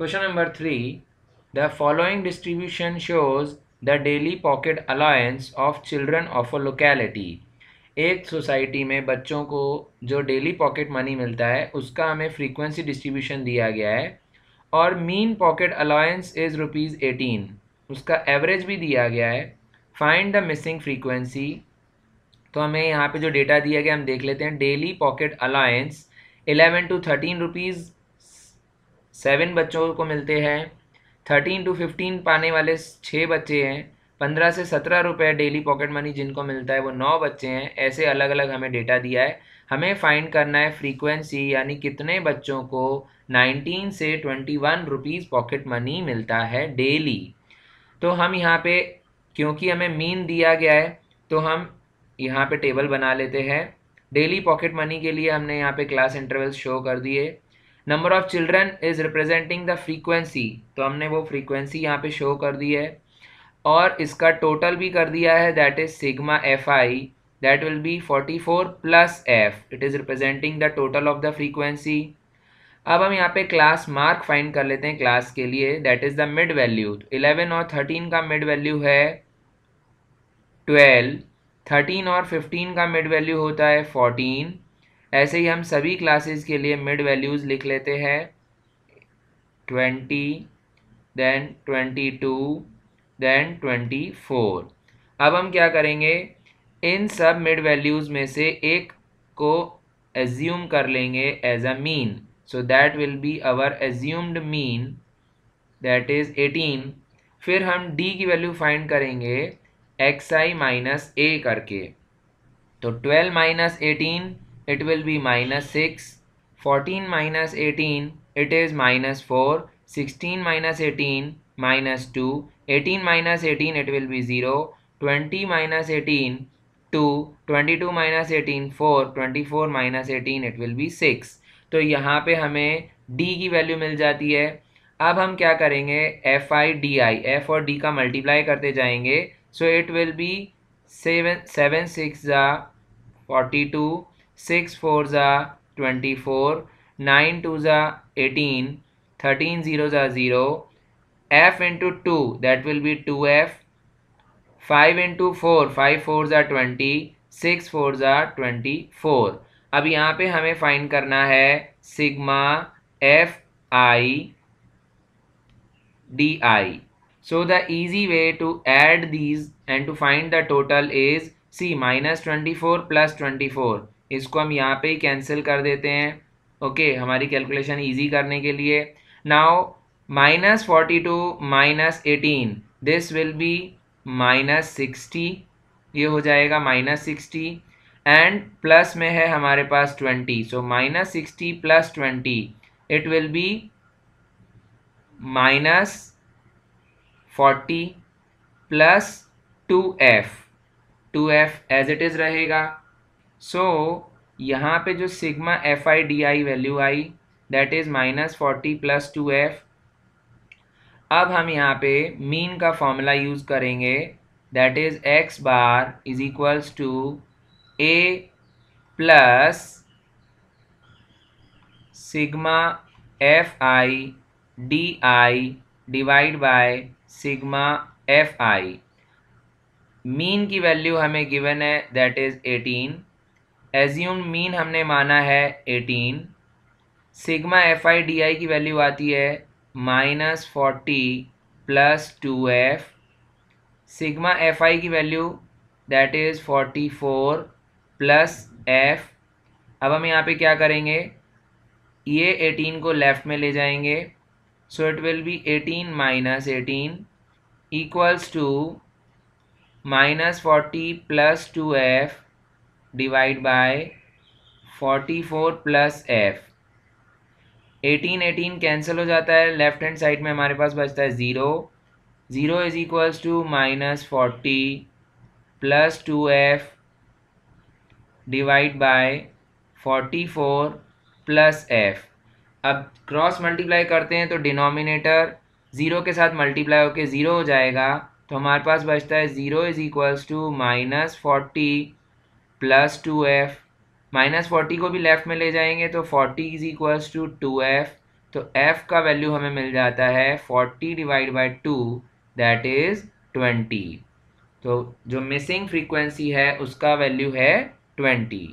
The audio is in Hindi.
Question number 3. The following distribution shows the daily pocket allowance of children of a locality. एक सोसाइटी में बच्चों को जो डेली पॉकेट मनी मिलता है उसका हमें फ्रीक्वेंसी डिस्ट्रीब्यूशन दिया गया है और mean pocket allowance is rupees eighteen उसका एवरेज भी दिया गया है फाइंड द मिसिंग फ्रीक्वेंसी तो हमें यहाँ पे जो डेटा दिया गया हम देख लेते हैं daily pocket allowance eleven to thirteen rupees seven बच्चों को मिलते हैं थर्टीन टू फिफ्टीन पाने वाले छः बच्चे हैं पंद्रह से सत्रह रुपये डेली पॉकेट मनी जिनको मिलता है वो नौ बच्चे हैं ऐसे अलग अलग हमें डेटा दिया है हमें फाइंड करना है फ्रीक्वेंसी यानी कितने बच्चों को नाइनटीन से twenty one rupees pocket money मिलता है डेली तो हम यहाँ पे क्योंकि हमें मीन दिया गया है तो हम यहाँ पे टेबल बना लेते हैं डेली पॉकेट मनी के लिए हमने यहाँ पे क्लास इंटरवल्स शो कर दिए number of children is representing the frequency तो हमने वो फ्रीक्वेंसी यहाँ पे शो कर दी है और इसका टोटल भी कर दिया है that is sigma F I that will be 44 plus F it is representing the total of the frequency अब हम यहाँ पे क्लास मार्क फाइंड कर लेते हैं क्लास के लिए that is the mid value 11 और 13 का मिड वैल्यू है 12 13 और 15 का मिड वैल्यू होता है 14 ऐसे ही हम सभी क्लासेस के लिए मिड वैल्यूज़ लिख लेते हैं twenty then twenty two then twenty four अब हम क्या करेंगे इन सब मिड वैल्यूज़ में से एक को एज्यूम कर लेंगे as a mean so that will be our assumed mean that is eighteen फिर हम डी की वैल्यू फाइंड करेंगे एक्स आई माइनस ए करके तो twelve minus eighteen it will be minus 6 14 minus 18 it is minus 4 16 minus 18 minus 2 18 minus 18 it will be 0 20 minus 18 2 22 minus 18 4 24 minus 18 it will be 6 तो यहाँ पे हमें d की वैल्यू मिल जाती है अब हम क्या करेंगे f i d i f और डी का मल्टीप्लाई करते जाएंगे so it will be seven seven six ज़ा forty two 6 fours are 24, 9 twos are 18, 13 zeros are 0, f into 2 that will be 2f, 5 into 4, 5 fours are 20, 6 fours are 24. अब यहाँ पे हमें फाइंड करना है sigma f i So the easy way to add these and to find the total is c 24 plus 24 इसको हम यहाँ पे ही कैंसिल कर देते हैं ओके हमारी कैलकुलेशन ईजी करने के लिए now minus forty two minus eighteen this will be minus sixty ये हो जाएगा माइनस सिक्सटी एंड प्लस में है हमारे पास twenty so minus sixty plus twenty it will be minus forty plus two f two f as it is रहेगा सो यहाँ पे जो sigma F i d i value i that is minus forty plus two f अब हम यहाँ पे मीन का फॉर्मूला यूज़ करेंगे that is x bar is equals to a plus sigma F i d i divide by sigma F I mean की वैल्यू हमें गिवन है that is eighteen assume mean हमने माना है eighteen sigma F i d i की वैल्यू आती है minus forty plus two f sigma F i की value that is forty four plus f अब हम यहाँ पे क्या करेंगे ये एटीन को लेफ़्ट में ले जाएंगे so it will be eighteen minus eighteen equals to minus forty plus two f divide by 44 plus f eighteen eighteen cancel हो जाता है लेफ्ट हैंड साइड में हमारे पास बचता है zero zero is equals to minus forty plus two f divide by forty four plus f अब क्रॉस मल्टीप्लाई करते हैं तो डिनोमिनेटर ज़ीरो के साथ मल्टीप्लाई होकर ज़ीरो हो जाएगा तो हमारे पास बचता है zero is equals to minus forty plus two f minus forty को भी लेफ्ट में ले जाएंगे तो forty is equals to two f तो एफ का वैल्यू हमें मिल जाता है forty divide by two that is twenty तो जो मिसिंग फ्रीक्वेंसी है उसका वैल्यू है ट्वेंटी